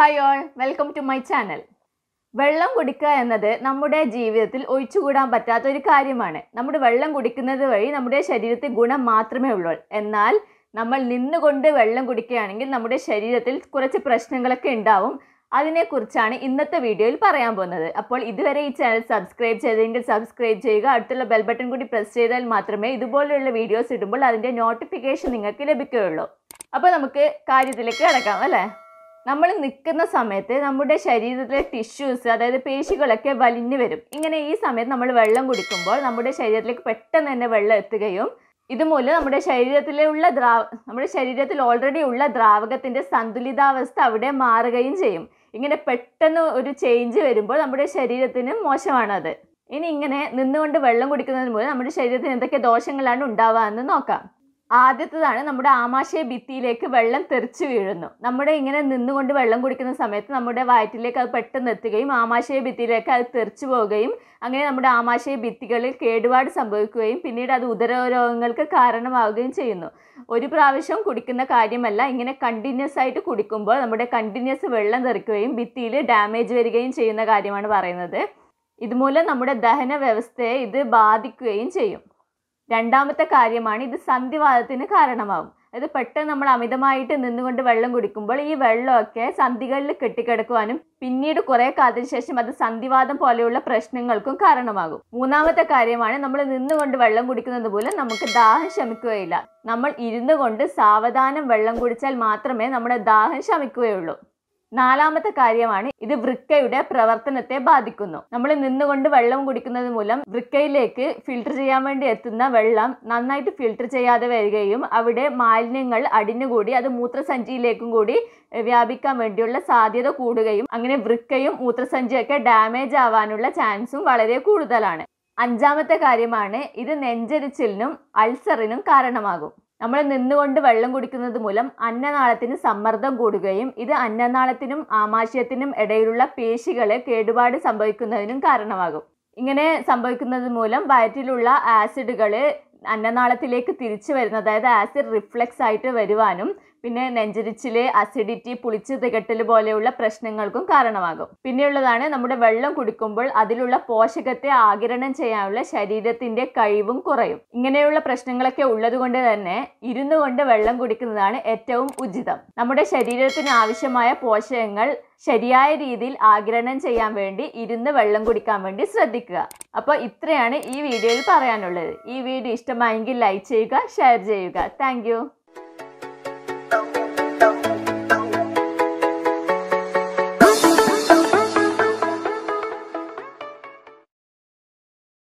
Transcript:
hi all welcome to my channel വെള്ളം കുടിക്കുക എന്നത് നമ്മുടെ ജീവിതത്തിൽ ഒഴിച്ചുകൂടാൻ പറ്റാത്ത ഒരു കാര്യമാണ് നമ്മുടെ വെള്ളം കുടിക്കുന്നത് വഴി നമ്മുടെ ശരീരത്തിൽ ഗുണം മാത്രമേ ഉള്ളൂ എന്നാൽ നമ്മൾ നിന്നുകൊണ്ട് വെള്ളം കുടിക്കുകയാണെങ്കിൽ നമ്മുടെ ശരീരത്തിൽ കുറച്ച് പ്രശ്നങ്ങളൊക്കെ ഉണ്ടാവും അതിനെക്കുറിച്ചാണ് ഇന്നത്തെ വീഡിയോയിൽ പറയാൻ പോകുന്നത് അപ്പോൾ ഇതുവരെ ഈ ചാനൽ സബ്സ്ക്രൈബ് ചെയ്തെങ്കിൽ സബ്സ്ക്രൈബ് ചെയ്യുക അടുത്തുള്ള ബെൽ ബട്ടൺ കൂടി പ്രസ് ചെയ്താൽ മാത്രമേ ഇതുപോലെയുള്ള വീഡിയോസ് ഇടുമ്പോൾ അതിൻ്റെ നോട്ടിഫിക്കേഷൻ നിങ്ങൾക്ക് ലഭിക്കുകയുള്ളൂ അപ്പോൾ നമുക്ക് കാര്യത്തിലേക്ക് കിടക്കാം അല്ലേ നമ്മൾ നിൽക്കുന്ന സമയത്ത് നമ്മുടെ ശരീരത്തിലെ ടിഷ്യൂസ് അതായത് പേശികളൊക്കെ വലിഞ്ഞു വരും ഇങ്ങനെ ഈ സമയത്ത് നമ്മൾ വെള്ളം കുടിക്കുമ്പോൾ നമ്മുടെ ശരീരത്തിലേക്ക് പെട്ടെന്ന് തന്നെ വെള്ളം എത്തുകയും ഇതുമൂലം നമ്മുടെ ശരീരത്തിലുള്ള ദ്രാവ നമ്മുടെ ശരീരത്തിൽ ഓൾറെഡി ഉള്ള ദ്രാവകത്തിൻ്റെ സന്തുലിതാവസ്ഥ അവിടെ മാറുകയും ചെയ്യും ഇങ്ങനെ പെട്ടെന്ന് ഒരു ചേഞ്ച് വരുമ്പോൾ നമ്മുടെ ശരീരത്തിന് മോശമാണത് ഇനി ഇങ്ങനെ നിന്നുകൊണ്ട് വെള്ളം കുടിക്കുന്നതിന് മൂലം നമ്മുടെ ശരീരത്തിന് എന്തൊക്കെ ദോഷങ്ങളാണ് ഉണ്ടാവുക എന്ന് നോക്കാം ആദ്യത്തേതാണ് നമ്മുടെ ആമാശയ ഭിത്തിയിലേക്ക് വെള്ളം തെറിച്ചു വീഴുന്നു നമ്മുടെ ഇങ്ങനെ നിന്നുകൊണ്ട് വെള്ളം കുടിക്കുന്ന സമയത്ത് നമ്മുടെ വയറ്റിലേക്ക് അത് പെട്ടെന്ന് എത്തുകയും ആമാശയ ഭിത്തിയിലേക്ക് അത് തെറിച്ചു പോവുകയും അങ്ങനെ നമ്മുടെ ആമാശയ ഭിത്തികളിൽ കേടുപാട് സംഭവിക്കുകയും പിന്നീട് അത് ഉദരരോഗങ്ങൾക്ക് കാരണമാവുകയും ചെയ്യുന്നു ഒരു പ്രാവശ്യം കുടിക്കുന്ന കാര്യമല്ല ഇങ്ങനെ കണ്ടിന്യൂസ് ആയിട്ട് കുടിക്കുമ്പോൾ നമ്മുടെ കണ്ടിന്യൂസ് വെള്ളം തെറിക്കുകയും ഭിത്തിയിൽ ഡാമേജ് വരികയും ചെയ്യുന്ന കാര്യമാണ് പറയുന്നത് ഇതുമൂലം നമ്മുടെ ദഹന വ്യവസ്ഥയെ ഇത് ബാധിക്കുകയും ചെയ്യും രണ്ടാമത്തെ കാര്യമാണ് ഇത് സന്ധിവാദത്തിന് കാരണമാകും അതായത് പെട്ടെന്ന് നമ്മൾ അമിതമായിട്ട് നിന്നുകൊണ്ട് വെള്ളം കുടിക്കുമ്പോൾ ഈ വെള്ളമൊക്കെ സന്ധികളിൽ കെട്ടിക്കിടക്കുവാനും പിന്നീട് കുറേ കാലത്തിന് ശേഷം അത് സന്ധിവാദം പോലെയുള്ള പ്രശ്നങ്ങൾക്കും കാരണമാകും മൂന്നാമത്തെ കാര്യമാണ് നമ്മൾ നിന്നുകൊണ്ട് വെള്ളം കുടിക്കുന്നത് പോലും നമുക്ക് ദാഹം ശമിക്കുകയില്ല നമ്മൾ ഇരുന്നു കൊണ്ട് സാവധാനം വെള്ളം കുടിച്ചാൽ മാത്രമേ നമ്മുടെ ദാഹം ശമിക്കുകയുള്ളൂ നാലാമത്തെ കാര്യമാണ് ഇത് വൃക്കയുടെ പ്രവർത്തനത്തെ ബാധിക്കുന്നു നമ്മൾ നിന്നുകൊണ്ട് വെള്ളം കുടിക്കുന്നത് മൂലം വൃക്കയിലേക്ക് ഫിൽട്ടർ ചെയ്യാൻ വേണ്ടി എത്തുന്ന വെള്ളം നന്നായിട്ട് ഫിൽട്ടർ ചെയ്യാതെ വരികയും അവിടെ മാലിന്യങ്ങൾ അടിഞ്ഞുകൂടി അത് മൂത്രസഞ്ചിയിലേക്കും കൂടി വ്യാപിക്കാൻ വേണ്ടിയുള്ള സാധ്യത കൂടുകയും അങ്ങനെ വൃക്കയും മൂത്രസഞ്ചിയൊക്കെ ഡാമേജ് ആവാനുള്ള ചാൻസും വളരെ കൂടുതലാണ് അഞ്ചാമത്തെ കാര്യമാണ് ഇത് നെഞ്ചരിച്ചിലിനും അൾസറിനും കാരണമാകും നമ്മൾ നിന്നുകൊണ്ട് വെള്ളം കുടിക്കുന്നത് മൂലം അന്നനാളത്തിന് സമ്മർദ്ദം കൂടുകയും ഇത് അന്നനാളത്തിനും ആമാശയത്തിനും ഇടയിലുള്ള പേശികളെ കേടുപാട് സംഭവിക്കുന്നതിനും കാരണമാകും ഇങ്ങനെ സംഭവിക്കുന്നത് മൂലം വയറ്റിലുള്ള ആസിഡുകൾ അന്നനാളത്തിലേക്ക് തിരിച്ചു വരുന്ന അതായത് ആസിഡ് റിഫ്ലക്സ് ആയിട്ട് വരുവാനും പിന്നെ നെഞ്ചരിച്ചില് അസിഡിറ്റി പുളിച്ച് തികട്ടൽ പോലെയുള്ള പ്രശ്നങ്ങൾക്കും കാരണമാകും പിന്നെയുള്ളതാണ് നമ്മുടെ വെള്ളം കുടിക്കുമ്പോൾ അതിലുള്ള പോഷകത്തെ ആകിരണം ചെയ്യാനുള്ള ശരീരത്തിന്റെ കഴിവും കുറയും ഇങ്ങനെയുള്ള പ്രശ്നങ്ങളൊക്കെ ഉള്ളതുകൊണ്ട് തന്നെ ഇരുന്നു കൊണ്ട് വെള്ളം കുടിക്കുന്നതാണ് ഏറ്റവും ഉചിതം നമ്മുടെ ശരീരത്തിന് ആവശ്യമായ പോഷകങ്ങൾ ശരിയായ രീതിയിൽ ആഗിരണം ചെയ്യാൻ വേണ്ടി ഇരുന്ന് വെള്ളം കുടിക്കാൻ വേണ്ടി ശ്രദ്ധിക്കുക അപ്പോൾ ഇത്രയാണ് ഈ വീഡിയോയിൽ പറയാനുള്ളത് ഈ വീഡിയോ ഇഷ്ടമായെങ്കിൽ ലൈക്ക് ചെയ്യുക ഷെയർ ചെയ്യുക താങ്ക്